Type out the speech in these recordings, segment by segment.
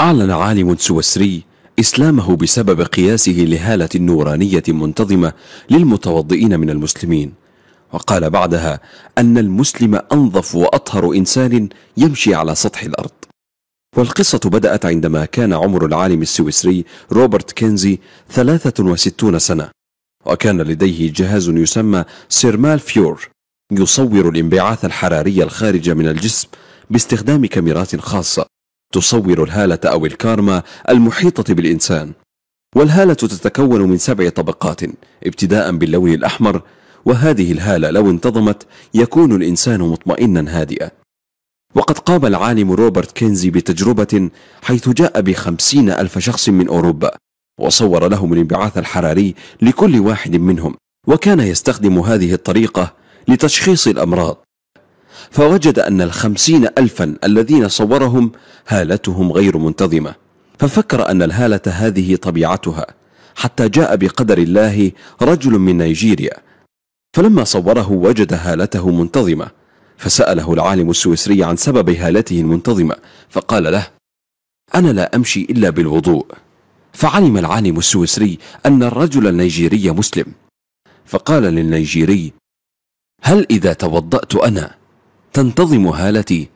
أعلن عالم سويسري إسلامه بسبب قياسه لهالة نورانية منتظمة للمتوضئين من المسلمين وقال بعدها أن المسلم أنظف وأطهر إنسان يمشي على سطح الأرض والقصة بدأت عندما كان عمر العالم السويسري روبرت كينزي 63 سنة وكان لديه جهاز يسمى سيرمال فيور يصور الانبعاث الحراري الخارج من الجسم باستخدام كاميرات خاصة تصور الهالة أو الكارما المحيطة بالإنسان والهالة تتكون من سبع طبقات ابتداء باللون الأحمر وهذه الهالة لو انتظمت يكون الإنسان مطمئنا هادئا وقد قام العالم روبرت كينزي بتجربة حيث جاء بخمسين ألف شخص من أوروبا وصور لهم الانبعاث الحراري لكل واحد منهم وكان يستخدم هذه الطريقة لتشخيص الأمراض فوجد أن الخمسين ألفا الذين صورهم هالتهم غير منتظمة ففكر أن الهالة هذه طبيعتها حتى جاء بقدر الله رجل من نيجيريا فلما صوره وجد هالته منتظمة فسأله العالم السويسري عن سبب هالته المنتظمة فقال له أنا لا أمشي إلا بالوضوء فعلم العالم السويسري أن الرجل النيجيري مسلم فقال للنيجيري هل إذا توضأت أنا تنتظم هالتي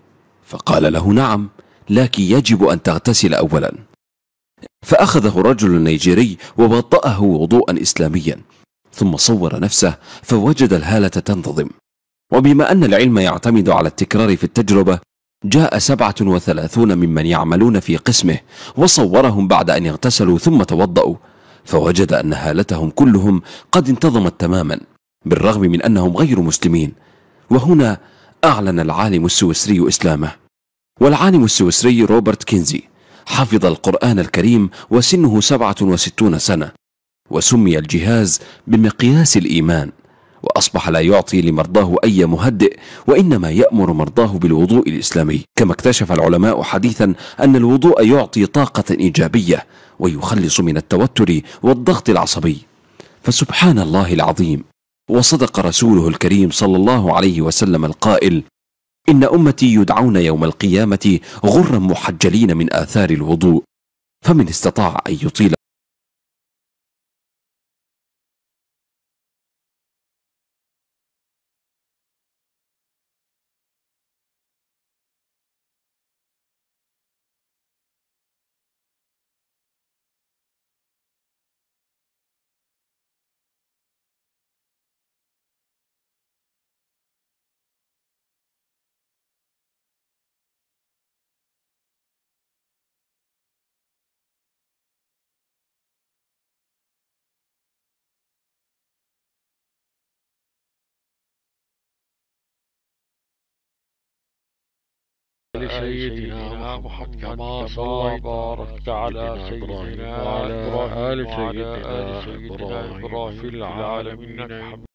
فقال له نعم لكن يجب أن تغتسل أولا فأخذه رجل نيجيري ووضأه وضوءا إسلاميا ثم صور نفسه فوجد الهالة تنتظم وبما أن العلم يعتمد على التكرار في التجربة جاء سبعة وثلاثون ممن يعملون في قسمه وصورهم بعد أن اغتسلوا ثم توضأوا فوجد أن هالتهم كلهم قد انتظمت تماما بالرغم من أنهم غير مسلمين وهنا أعلن العالم السويسري إسلامه والعالم السويسري روبرت كينزي حفظ القرآن الكريم وسنه 67 سنة وسمي الجهاز بمقياس الإيمان وأصبح لا يعطي لمرضاه أي مهدئ وإنما يأمر مرضاه بالوضوء الإسلامي كما اكتشف العلماء حديثا أن الوضوء يعطي طاقة إيجابية ويخلص من التوتر والضغط العصبي فسبحان الله العظيم وصدق رسوله الكريم صلى الله عليه وسلم القائل إن أمتي يدعون يوم القيامة غرا محجلين من آثار الوضوء فمن استطاع أن يطيل سيدنا محمد كما صليت وباركت على سيدنا وعلى آل سيدنا إبراهيم في العالمين